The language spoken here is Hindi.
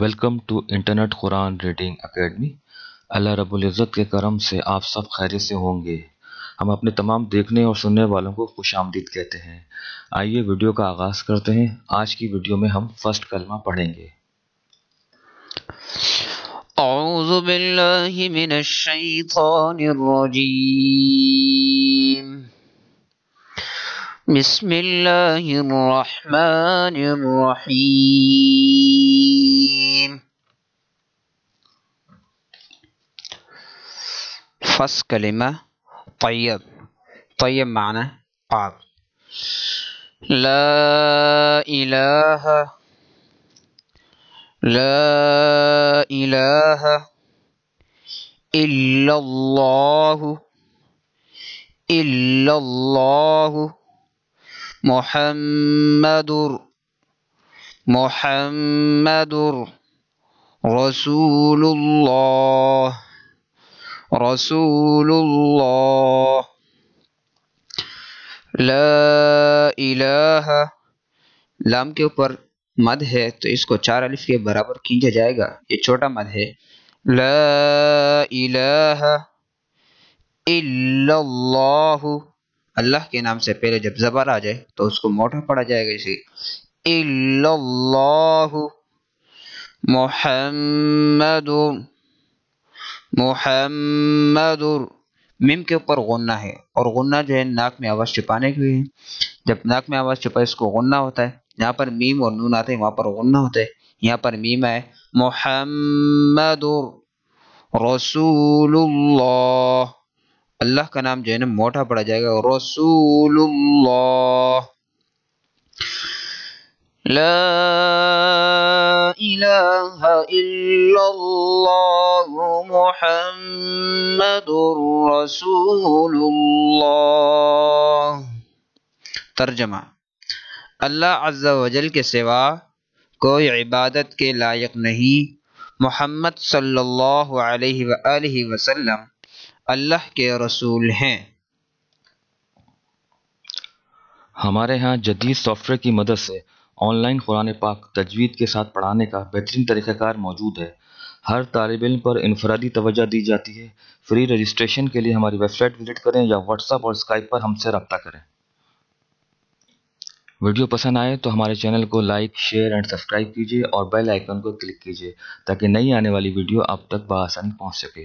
welcome to internet Quran reading academy अल्लाह रब्बुल इज़्ज़त के करम से आप सब खैर से होंगे हम अपने तमाम देखने और सुनने वालों को खुश आमदीद कहते हैं आइए वीडियो का आगाज़ करते हैं आज की वीडियो में हम फर्स्ट कलमा पढ़ेंगे أعوذ بالله من الشيطان الرجيم بسم الله الرحمن الرحيم فص كلمة طيب طيب معنى بعض لا إله لا إله إلا الله إلا الله محمد محمد رسول الله رسول الله لا इलाह लाम के ऊपर मद है तो इसको चार अलिफ के बराबर खींचा जाएगा ये छोटा मद है ला इलाह इल्लल्लाहु अल्लाह के नाम से पहले जब जबर आ जाए तो उसको मोटा पड़ा जाएगा इसे मिम के ऊपर गुन्ना है और गुन्ना जो है नाक में आवाज़ छुपाने के लिए जब नाक में आवाज़ छुपाए इसको गुन्ना होता है यहाँ पर मीम और नून आते हैं वहां पर गुन्ना होता है यहाँ पर मीम है मोहम्मद रसूलुल्लाह अल्लाह का नाम जो है ना मोटा पड़ा जाएगा रसूल तर्जमा अल्लाह अज़्ज़ा वजल के सिवा कोई इबादत के लायक नहीं मोहम्मद सल्लल्लाहु अलैहि वसल्लम अल्लाह के रसूल हैं हमारे यहाँ जदीद सॉफ्टवेयर की मदद से ऑनलाइन कुरान पाक तजवीद के साथ पढ़ाने का बेहतरीन तरीक़ाकार मौजूद है हर तालब इन पर इनफरादी तोजह दी जाती है फ्री रजिस्ट्रेशन के लिए हमारी वेबसाइट विजिट करें या व्हाट्सअप और स्काइप पर हमसे रब्ता करें वीडियो पसंद आए तो हमारे चैनल को लाइक शेयर एंड सब्सक्राइब कीजिए और बेल आइकन को क्लिक कीजिए ताकि नई आने वाली वीडियो आप तक बसानी पहुंच सके